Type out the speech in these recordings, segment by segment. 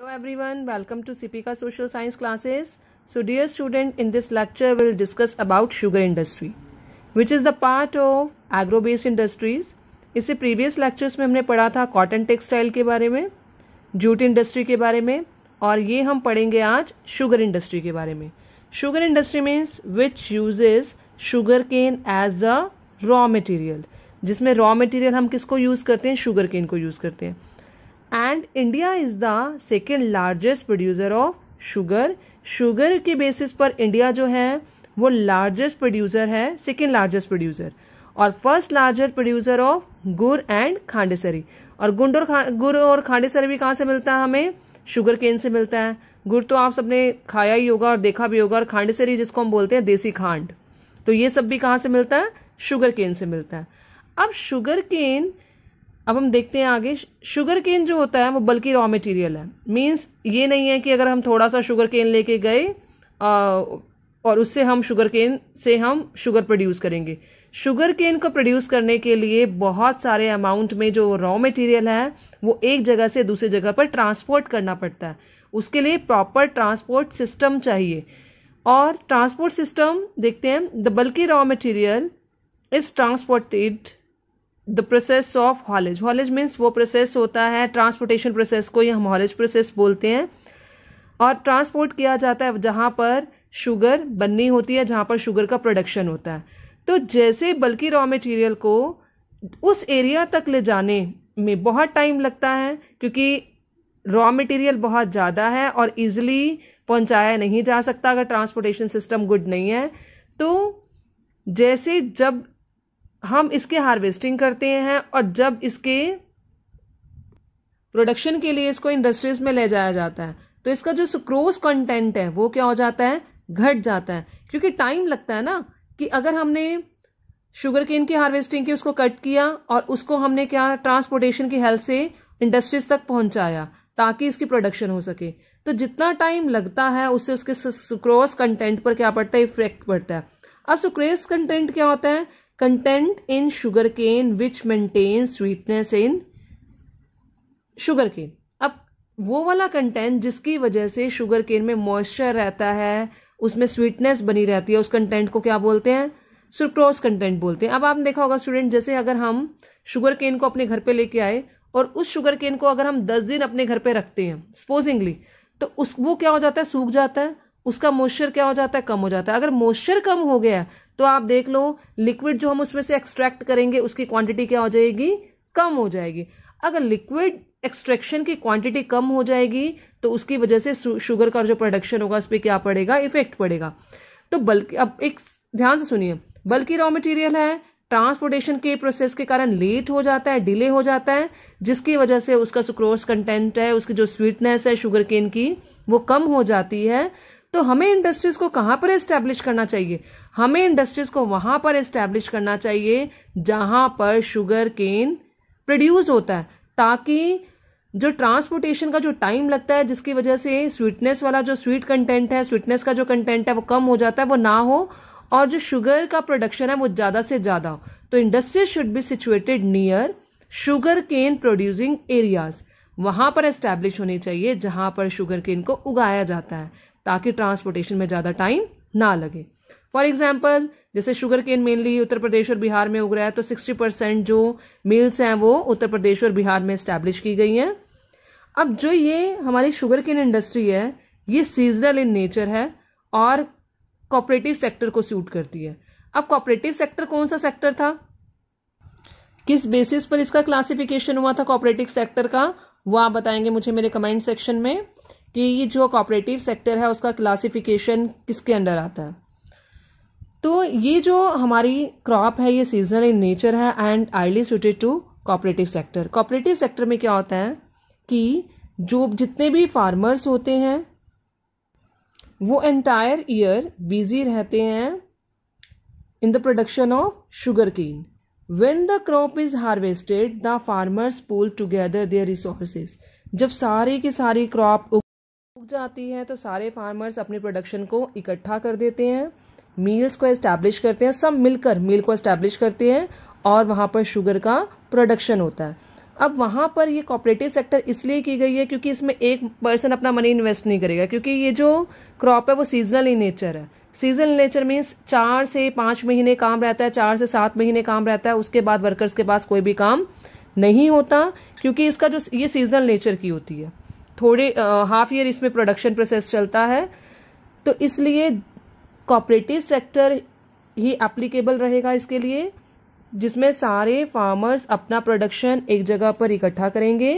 Hello everyone, welcome to Sipika Social Science classes. So dear student, in this lecture we'll discuss about sugar industry, which is the part of agro-based industries. इससे previous lectures में हमने पढ़ा था cotton textile के बारे में jute industry के बारे में और ये हम पढ़ेंगे आज sugar industry के बारे में Sugar industry means which uses sugar cane as a raw material. जिसमें raw material हम किसको use करते हैं sugar cane को use करते हैं and India is the second largest producer of sugar sugar के बेसिस पर इंडिया जो है वो लार्जेस्ट प्रोड्यूसर है सेकेंड लार्जेस्ट प्रोड्यूसर और first largest producer of gur and khandsari और गुंड और गुड़ और खांडेसरी भी कहाँ से मिलता है हमें शुगर केन से मिलता है गुड़ तो आप सबने खाया ही होगा और देखा भी होगा और खांडेसरी जिसको हम बोलते हैं देसी खांड तो ये सब भी कहाँ से मिलता है शुगर केन से मिलता है अब शुगर केन अब हम देखते हैं आगे शुगर केन जो होता है वो बल्कि रॉ मटेरियल है मीन्स ये नहीं है कि अगर हम थोड़ा सा शुगर केन लेके गए और उससे हम शुगर केन से हम शुगर प्रोड्यूस करेंगे शुगर केन को प्रोड्यूस करने के लिए बहुत सारे अमाउंट में जो रॉ मटेरियल है वो एक जगह से दूसरी जगह पर ट्रांसपोर्ट करना पड़ता है उसके लिए प्रॉपर ट्रांसपोर्ट सिस्टम चाहिए और ट्रांसपोर्ट सिस्टम देखते हैं the bulky raw material is transported the process of haulage haulage means वो प्रोसेस होता है ट्रांसपोर्टेशन प्रोसेस को ही हम हॉलेज प्रोसेस बोलते हैं और ट्रांसपोर्ट किया जाता है जहाँ पर शुगर बननी होती है जहाँ पर शुगर का प्रोडक्शन होता है तो जैसे बल्कि रॉ मटेरियल को उस एरिया तक ले जाने में बहुत टाइम लगता है क्योंकि रॉ मटेरियल बहुत ज़्यादा है और इजिली पहुंचाया नहीं जा सकता अगर ट्रांसपोर्टेशन सिस्टम गुड नहीं है तो जैसे जब हम इसके हार्वेस्टिंग करते हैं और जब इसके प्रोडक्शन के लिए इसको इंडस्ट्रीज में ले जाया जाता है तो इसका जो सुक्रोज कंटेंट है वो क्या हो जाता है घट जाता है क्योंकि टाइम लगता है ना कि अगर हमने शुगर केन की हार्वेस्टिंग की उसको कट किया और उसको हमने क्या ट्रांसपोर्टेशन की हेल्प से इंडस्ट्रीज तक पहुंचाया ताकि इसकी प्रोडक्शन हो सके तो जितना टाइम लगता है उससे उसके सुक्रोज कंटेंट पर क्या पड़ता है इफेक्ट पड़ता है अब सुक्रेस कंटेंट क्या होता है content in sugarcane which maintains sweetness in sugarcane अब वो वाला कंटेंट जिसकी वजह से शुगर केन में मॉइस्चर रहता है उसमें स्वीटनेस बनी रहती है उस कंटेंट को क्या बोलते हैं सुक्रोस कंटेंट बोलते हैं अब आपने देखा होगा स्टूडेंट जैसे अगर हम शुगर केन को अपने घर पे लेके आए और उस शुगर केन को अगर हम दस दिन अपने घर पे रखते हैं सपोजिंगली तो उस वो क्या हो जाता है सूख जाता है उसका मॉइस्चर क्या हो जाता है कम हो जाता है अगर मॉइस्चर कम हो गया तो आप देख लो लिक्विड जो हम उसमें से एक्सट्रैक्ट करेंगे उसकी क्वांटिटी क्या हो जाएगी कम हो जाएगी अगर लिक्विड एक्सट्रैक्शन की क्वांटिटी कम हो जाएगी तो उसकी वजह से शुगर का जो प्रोडक्शन होगा उस पर क्या पड़ेगा इफेक्ट पड़ेगा तो बल्कि अब एक ध्यान से सुनिए बल्कि रॉ मटेरियल है ट्रांसपोर्टेशन के प्रोसेस के कारण लेट हो जाता है डिले हो जाता है जिसकी वजह से उसका सुक्रोस कंटेंट है उसकी जो स्वीटनेस है शुगर केन की वो कम हो जाती है तो हमें इंडस्ट्रीज को कहाँ पर एस्टेब्लिश करना चाहिए हमें इंडस्ट्रीज को वहां पर एस्टेब्लिश करना चाहिए जहां पर शुगर केन प्रोड्यूस होता है ताकि जो ट्रांसपोर्टेशन का जो टाइम लगता है जिसकी वजह से स्वीटनेस वाला जो स्वीट कंटेंट है स्वीटनेस का जो कंटेंट है वो कम हो जाता है वो ना हो और जो शुगर का प्रोडक्शन है वो ज़्यादा से ज़्यादा हो तो industry should be situated near sugar cane producing areas वहाँ पर एस्टेब्लिश होनी चाहिए जहाँ पर शुगर केन को उगाया जाता है ताकि ट्रांसपोर्टेशन में ज़्यादा टाइम ना लगे फॉर एग्जाम्पल जैसे sugar cane mainly Uttar Pradesh और बिहार में उग रहा है तो सिक्सटी परसेंट जो मिल्स हैं वो उत्तर प्रदेश और बिहार में इस्टेब्लिश की गई हैं अब जो ये हमारी शुगर केन इंडस्ट्री है ये सीजनल इन नेचर है और कॉपरेटिव सेक्टर को सूट करती है अब कॉपरेटिव सेक्टर कौन सा सेक्टर था किस बेसिस पर इसका क्लासिफिकेशन हुआ था कॉपरेटिव सेक्टर का वो आप बताएंगे मुझे मेरे कमेंट सेक्शन में कि ये जो कॉपरेटिव सेक्टर है उसका क्लासिफिकेशन किसके अंडर आता है तो ये जो हमारी क्रॉप है ये सीजनल इन नेचर है and ideally suited to cooperative sector cooperative sector में क्या होता है कि जो जितने भी फार्मर्स होते हैं वो एंटायर ईयर बिजी रहते हैं in the production of sugar cane when the crop is harvested the farmers pool together their resources जब सारी की सारी क्रॉप उग जाती है तो सारे फार्मर्स अपने प्रोडक्शन को इकट्ठा कर देते हैं मील्स को एस्टैब्लिश करते हैं सब मिलकर मील को एस्टैब्लिश करते हैं और वहाँ पर शुगर का प्रोडक्शन होता है अब वहाँ पर ये कॉपरेटिव सेक्टर इसलिए की गई है क्योंकि इसमें एक पर्सन अपना मनी इन्वेस्ट नहीं करेगा क्योंकि ये जो क्रॉप है वो सीजनल इन नेचर है सीजनल नेचर मीन्स चार से पांच महीने काम रहता है चार से सात महीने काम रहता है उसके बाद वर्कर्स के पास कोई भी काम नहीं होता क्योंकि इसका जो ये सीजनल नेचर की होती है थोड़े हाफ ईयर इसमें प्रोडक्शन प्रोसेस चलता है तो इसलिए कॉपरेटिव सेक्टर ही एप्लीकेबल रहेगा इसके लिए जिसमें सारे फार्मर्स अपना प्रोडक्शन एक जगह पर इकट्ठा करेंगे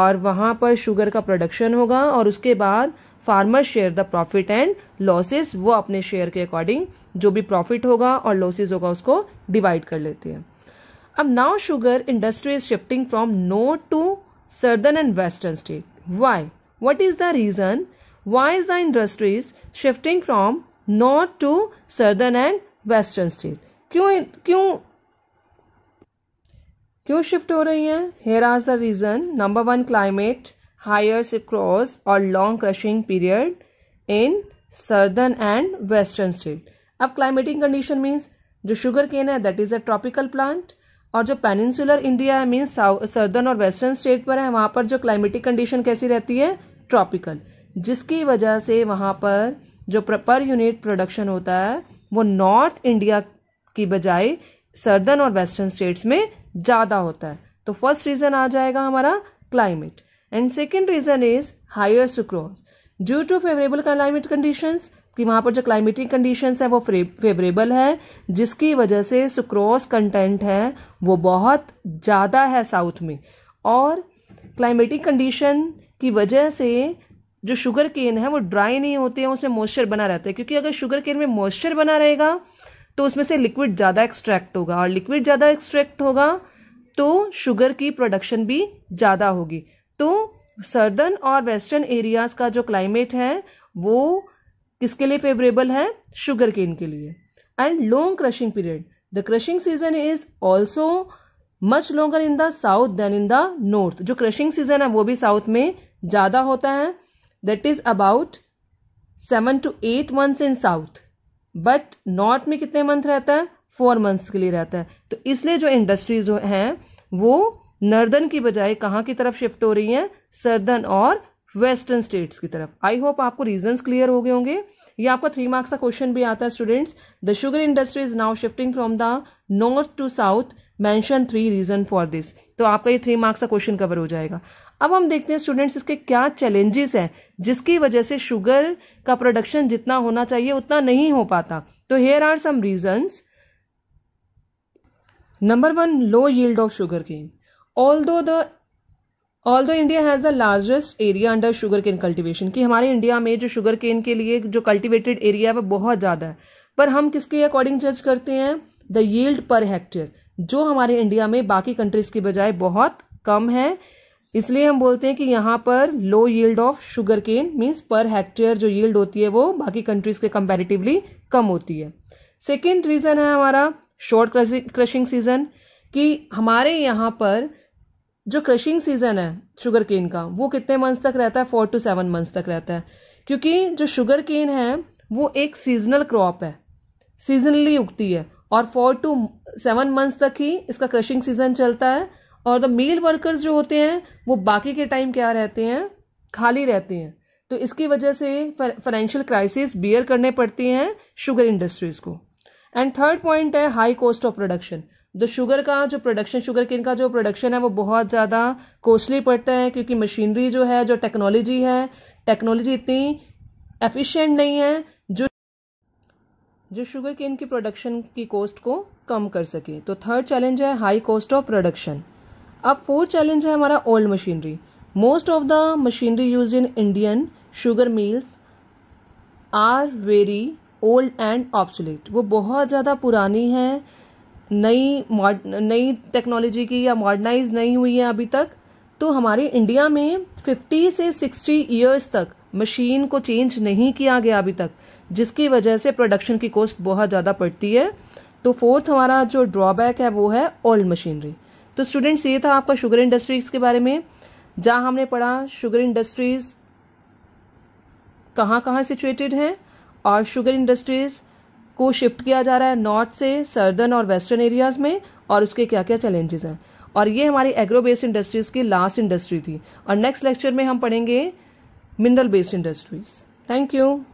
और वहाँ पर शुगर का प्रोडक्शन होगा और उसके बाद farmer share the profit and losses वो अपने शेयर के अकॉर्डिंग जो भी प्रॉफिट होगा और लॉसेस होगा उसको डिवाइड कर लेती है अब now sugar industry is shifting from north to southern and western state why what is the reason why is the industries shifting from not to southern and western state क्यों क्यों क्यों shift हो रही है हेयर आज the reason number one climate higher sucrose और long crushing period in southern and western state अब climatic condition means जो शुगर केन है that is a tropical plant और जो पेनिनसुलर इंडिया है मीन्स सर्दर्न और वेस्टर्न स्टेट पर है वहां पर जो क्लाइमेटिक कंडीशन कैसी रहती है ट्रॉपिकल जिसकी वजह से वहां पर जो पर यूनिट प्रोडक्शन होता है वो नॉर्थ इंडिया की बजाय सर्दर्न और वेस्टर्न स्टेट्स में ज़्यादा होता है तो फर्स्ट रीज़न आ जाएगा हमारा climate and second reason is higher sucrose due to favourable climate conditions कि वहाँ पर जो क्लाइमेटिक कंडीशंस है वो फेवरेबल है जिसकी वजह से सुक्रोस कंटेंट है वो बहुत ज़्यादा है साउथ में और क्लाइमेटिक कंडीशन की वजह से जो शुगर केन है वो ड्राई नहीं होते हैं उसमें मॉइस्चर बना रहता है क्योंकि अगर शुगर केन में मॉइस्चर बना रहेगा तो उसमें से लिक्विड ज़्यादा एक्सट्रैक्ट होगा और लिक्विड ज़्यादा एक्सट्रैक्ट होगा तो शुगर की प्रोडक्शन भी ज़्यादा होगी तो सर्दर्न और वेस्टर्न एरियाज़ का जो क्लाइमेट है वो किसके लिए फेवरेबल है शुगर केन के लिए and long crushing period the crushing season is also much longer in the south than in the north जो क्रशिंग सीजन है वो भी साउथ में ज़्यादा होता है that is about seven to eight months in south but north में कितने मंथ रहता है फोर मंथ्स के लिए रहता है तो इसलिए जो इंडस्ट्रीज हैं वो नर्दन की बजाय कहाँ की तरफ शिफ्ट हो रही हैं सर्दन और वेस्टर्न स्टेट्स की तरफ आई होप आपको रीजंस क्लियर हो गए होंगे ये आपका थ्री मार्क्स का क्वेश्चन भी आता है students the sugar industry is now shifting from the north to south mention three reason for this तो आपका ये थ्री मार्क्स का क्वेश्चन कवर हो जाएगा अब हम देखते हैं स्टूडेंट्स इसके क्या चैलेंजेस हैं जिसकी वजह से शुगर का प्रोडक्शन जितना होना चाहिए उतना नहीं हो पाता तो here are some reasons number one low yield of sugar cane although the although India has the largest area under sugar cane cultivation कि हमारे इंडिया में जो शुगर केन के लिए जो कल्टिवेटेड एरिया है वो बहुत ज़्यादा है पर हम किसके अकॉर्डिंग जज करते हैं द यील्ड पर हेक्टेयर जो हमारे इंडिया में बाकी कंट्रीज की बजाय बहुत कम है इसलिए हम बोलते हैं कि यहाँ पर low yield of sugar cane means per hectare जो यील्ड होती है वो बाकी कंट्रीज के कंपेरेटिवली कम होती है सेकेंड रीज़न है हमारा शॉर्ट क्रशिंग सीज़न कि हमारे यहाँ पर जो क्रशिंग सीज़न है शुगर केन का वो कितने मंथ्स तक रहता है फोर टू सेवन मंथ्स तक रहता है क्योंकि जो शुगर केन है वो एक सीजनल क्रॉप है सीजनली उगती है और फोर टू सेवन मंथ्स तक ही इसका क्रशिंग सीज़न चलता है और द मेल वर्कर्स जो होते हैं वो बाकी के टाइम क्या रहते हैं खाली रहते हैं तो इसकी वजह से फाइनेंशियल क्राइसिस बियर करने पड़ती हैं शुगर इंडस्ट्रीज को एंड थर्ड पॉइंट है high cost of production the sugar का जो प्रोडक्शन शुगर किन का जो प्रोडक्शन है वो बहुत ज़्यादा कॉस्टली पड़ता है क्योंकि मशीनरी जो है जो टेक्नोलॉजी है टेक्नोलॉजी इतनी एफिशिएंट नहीं है जो जो शुगर केन की प्रोडक्शन की कॉस्ट को कम कर सके तो थर्ड चैलेंज है हाई कॉस्ट ऑफ प्रोडक्शन अब फोर्थ चैलेंज है हमारा old machinery most of the machinery use in Indian sugar mills are very old and obsolete वो बहुत ज़्यादा पुरानी है नई नई टेक्नोलॉजी की या मॉडर्नाइज नहीं हुई है अभी तक तो हमारे इंडिया में 50 से 60 ईयर्स तक मशीन को चेंज नहीं किया गया अभी तक जिसकी वजह से प्रोडक्शन की कॉस्ट बहुत ज़्यादा पड़ती है तो फोर्थ हमारा जो ड्रॉबैक है वो है ओल्ड मशीनरी तो स्टूडेंट्स ये था आपका शुगर इंडस्ट्रीज के बारे में जहाँ हमने पढ़ा शुगर इंडस्ट्रीज कहाँ कहाँ सिचुएटेड है और शुगर इंडस्ट्रीज को शिफ्ट किया जा रहा है नॉर्थ से सर्दर्न और वेस्टर्न एरियाज में और उसके क्या क्या चैलेंजेस हैं और ये हमारी एग्रो बेस्ड इंडस्ट्रीज की लास्ट इंडस्ट्री थी और नेक्स्ट लेक्चर में हम पढ़ेंगे mineral based industries thank you